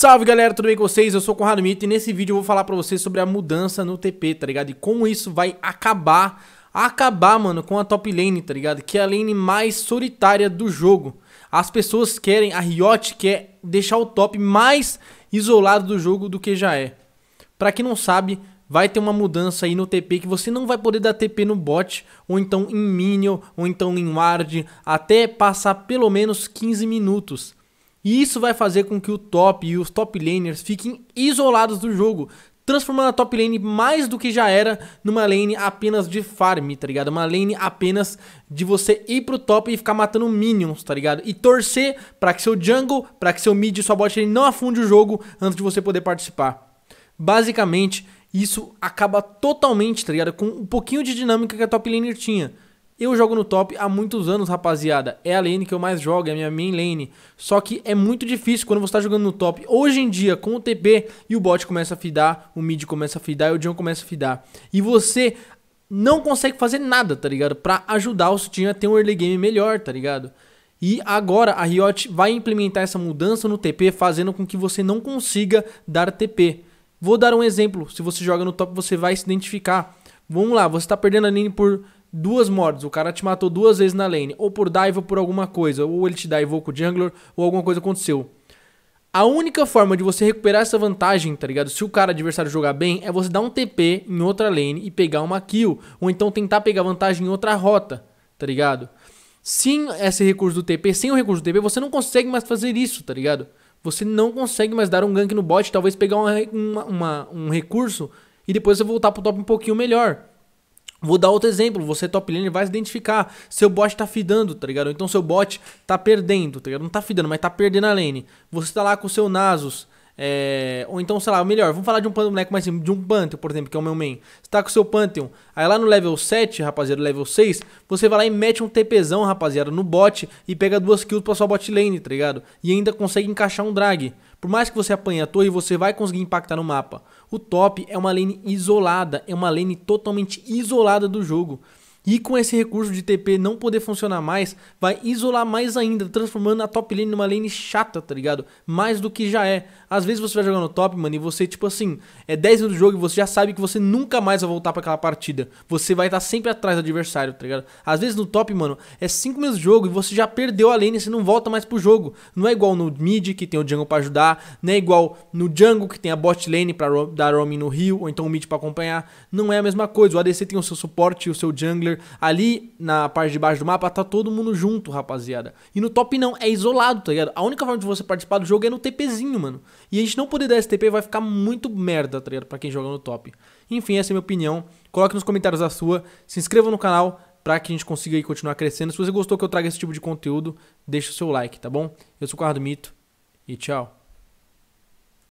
Salve galera, tudo bem com vocês? Eu sou o Conrado Mito e nesse vídeo eu vou falar pra vocês sobre a mudança no TP, tá ligado? E como isso vai acabar, acabar, mano, com a top lane, tá ligado? Que é a lane mais solitária do jogo. As pessoas querem, a Riot quer deixar o top mais isolado do jogo do que já é. Pra quem não sabe, vai ter uma mudança aí no TP que você não vai poder dar TP no bot, ou então em minion, ou então em ward, até passar pelo menos 15 minutos. E isso vai fazer com que o top e os top laners fiquem isolados do jogo, transformando a top lane mais do que já era numa lane apenas de farm, tá ligado? Uma lane apenas de você ir pro top e ficar matando minions, tá ligado? E torcer para que seu jungle, para que seu mid e sua bot ele não afunde o jogo antes de você poder participar. Basicamente, isso acaba totalmente, tá ligado? Com um pouquinho de dinâmica que a top laner tinha. Eu jogo no top há muitos anos, rapaziada. É a lane que eu mais jogo, é a minha main lane. Só que é muito difícil quando você tá jogando no top. Hoje em dia, com o TP, e o bot começa a fidar, o mid começa a fidar e o John começa a fidar. E você não consegue fazer nada, tá ligado? Pra ajudar o seu time a ter um early game melhor, tá ligado? E agora a Riot vai implementar essa mudança no TP, fazendo com que você não consiga dar TP. Vou dar um exemplo. Se você joga no top, você vai se identificar. Vamos lá, você está perdendo a lane por duas mortes, o cara te matou duas vezes na lane, ou por dive ou por alguma coisa, ou ele te divou com o jungler, ou alguma coisa aconteceu. A única forma de você recuperar essa vantagem, tá ligado? Se o cara adversário jogar bem, é você dar um TP em outra lane e pegar uma kill, ou então tentar pegar vantagem em outra rota, tá ligado? Sem esse recurso do TP, sem o recurso do TP, você não consegue mais fazer isso, tá ligado? Você não consegue mais dar um gank no bot, talvez pegar uma, uma, uma, um recurso e depois você voltar pro top um pouquinho melhor. Vou dar outro exemplo, você é top lane vai se identificar, seu bot tá fidando, tá ligado? Então seu bot tá perdendo, tá ligado? Não tá fidando, mas tá perdendo a lane. Você tá lá com o seu Nasus, é... ou então, sei lá, melhor, vamos falar de um boneco mais simples, de um Pantheon, por exemplo, que é o meu main. Você tá com o seu Pantheon, aí lá no level 7, rapaziada, level 6, você vai lá e mete um TPzão, rapaziada, no bot e pega duas kills pra sua bot lane, tá ligado? E ainda consegue encaixar um drag. Por mais que você apanhe a torre, você vai conseguir impactar no mapa. O top é uma lane isolada, é uma lane totalmente isolada do jogo. E com esse recurso de TP não poder funcionar mais, vai isolar mais ainda, transformando a top lane numa lane chata, tá ligado? Mais do que já é. Às vezes você vai jogar no top, mano, e você, tipo assim, é 10 minutos do jogo e você já sabe que você nunca mais vai voltar para aquela partida. Você vai estar tá sempre atrás do adversário, tá ligado? Às vezes no top, mano, é 5 minutos de jogo e você já perdeu a lane e você não volta mais pro jogo. Não é igual no mid, que tem o jungle para ajudar, não é igual no jungle, que tem a bot lane pra dar roaming no rio, ou então o mid para acompanhar. Não é a mesma coisa. O ADC tem o seu suporte, o seu jungler Ali na parte de baixo do mapa tá todo mundo junto, rapaziada. E no top não, é isolado, tá ligado? A única forma de você participar do jogo é no TPzinho, mano. E a gente não poder dar esse TP vai ficar muito merda, tá ligado? Pra quem joga no top. Enfim, essa é a minha opinião. Coloque nos comentários a sua. Se inscreva no canal para que a gente consiga aí continuar crescendo. Se você gostou que eu traga esse tipo de conteúdo, deixa o seu like, tá bom? Eu sou o Carlos Mito e tchau.